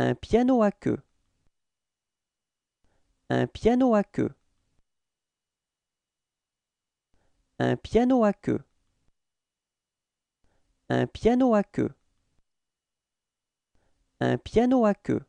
Un piano à queue. Un piano à queue. Un piano à queue. Un piano à queue. Un piano à queue.